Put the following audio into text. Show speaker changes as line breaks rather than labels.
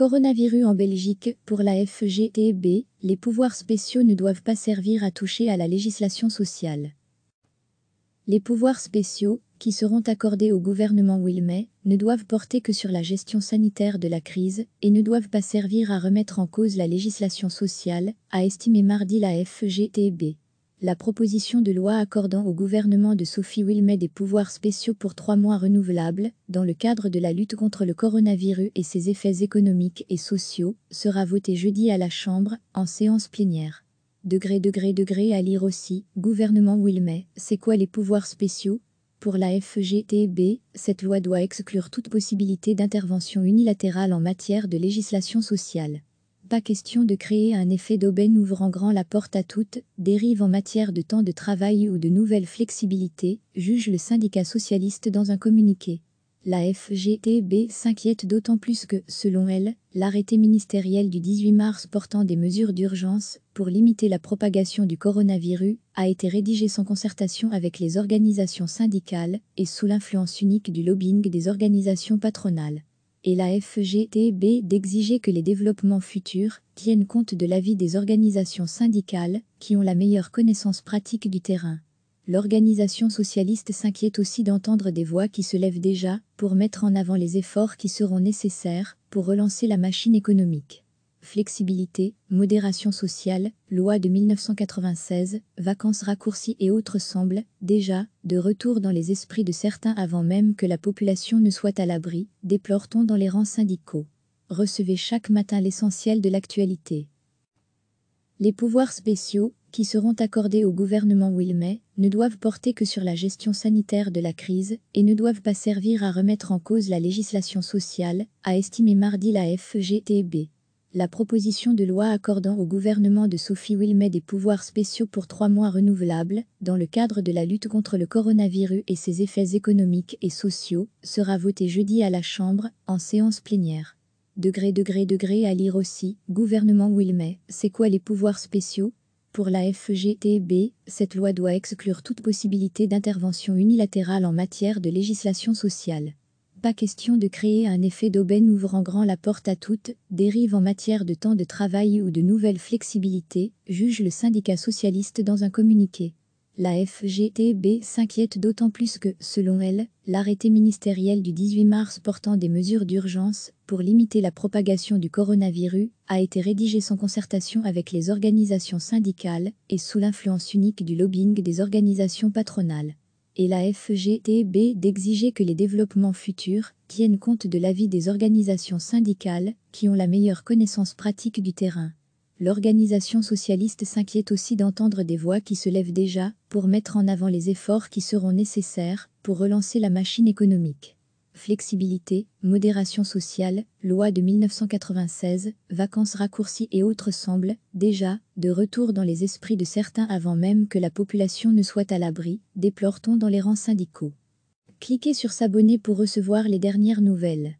Coronavirus en Belgique, pour la FGTB, les pouvoirs spéciaux ne doivent pas servir à toucher à la législation sociale. Les pouvoirs spéciaux, qui seront accordés au gouvernement Wilmay, ne doivent porter que sur la gestion sanitaire de la crise et ne doivent pas servir à remettre en cause la législation sociale, a estimé mardi la FGTB la proposition de loi accordant au gouvernement de Sophie Wilmet des pouvoirs spéciaux pour trois mois renouvelables, dans le cadre de la lutte contre le coronavirus et ses effets économiques et sociaux, sera votée jeudi à la Chambre, en séance plénière. Degré, degré, degré à lire aussi, gouvernement Wilmay, c'est quoi les pouvoirs spéciaux pour la FGTB, cette loi doit exclure toute possibilité d'intervention unilatérale en matière de législation sociale. Pas question de créer un effet d'aubaine ouvrant grand la porte à toutes dérives en matière de temps de travail ou de nouvelles flexibilités, juge le syndicat socialiste dans un communiqué. La FGTB s'inquiète d'autant plus que, selon elle, l'arrêté ministériel du 18 mars portant des mesures d'urgence pour limiter la propagation du coronavirus a été rédigé sans concertation avec les organisations syndicales et sous l'influence unique du lobbying des organisations patronales et la FGTB d'exiger que les développements futurs tiennent compte de l'avis des organisations syndicales qui ont la meilleure connaissance pratique du terrain. L'organisation socialiste s'inquiète aussi d'entendre des voix qui se lèvent déjà pour mettre en avant les efforts qui seront nécessaires pour relancer la machine économique flexibilité, modération sociale, loi de 1996, vacances raccourcies et autres semblent, déjà, de retour dans les esprits de certains avant même que la population ne soit à l'abri, déplore-t-on dans les rangs syndicaux. Recevez chaque matin l'essentiel de l'actualité. Les pouvoirs spéciaux, qui seront accordés au gouvernement Wilmet, ne doivent porter que sur la gestion sanitaire de la crise et ne doivent pas servir à remettre en cause la législation sociale, a estimé mardi la FGTB la proposition de loi accordant au gouvernement de Sophie Wilmet des pouvoirs spéciaux pour trois mois renouvelables, dans le cadre de la lutte contre le coronavirus et ses effets économiques et sociaux, sera votée jeudi à la Chambre, en séance plénière. Degré, degré, degré à lire aussi, gouvernement Wilmay, c'est quoi les pouvoirs spéciaux Pour la FGTB, cette loi doit exclure toute possibilité d'intervention unilatérale en matière de législation sociale. Pas question de créer un effet d'aubaine ouvrant grand la porte à toutes dérive en matière de temps de travail ou de nouvelles flexibilités, juge le syndicat socialiste dans un communiqué. La FGTB s'inquiète d'autant plus que, selon elle, l'arrêté ministériel du 18 mars portant des mesures d'urgence pour limiter la propagation du coronavirus a été rédigé sans concertation avec les organisations syndicales et sous l'influence unique du lobbying des organisations patronales et la FGTB d'exiger que les développements futurs tiennent compte de l'avis des organisations syndicales qui ont la meilleure connaissance pratique du terrain. L'organisation socialiste s'inquiète aussi d'entendre des voix qui se lèvent déjà pour mettre en avant les efforts qui seront nécessaires pour relancer la machine économique flexibilité, modération sociale, loi de 1996, vacances raccourcies et autres semblent, déjà, de retour dans les esprits de certains avant même que la population ne soit à l'abri, déplore-t-on dans les rangs syndicaux. Cliquez sur s'abonner pour recevoir les dernières nouvelles.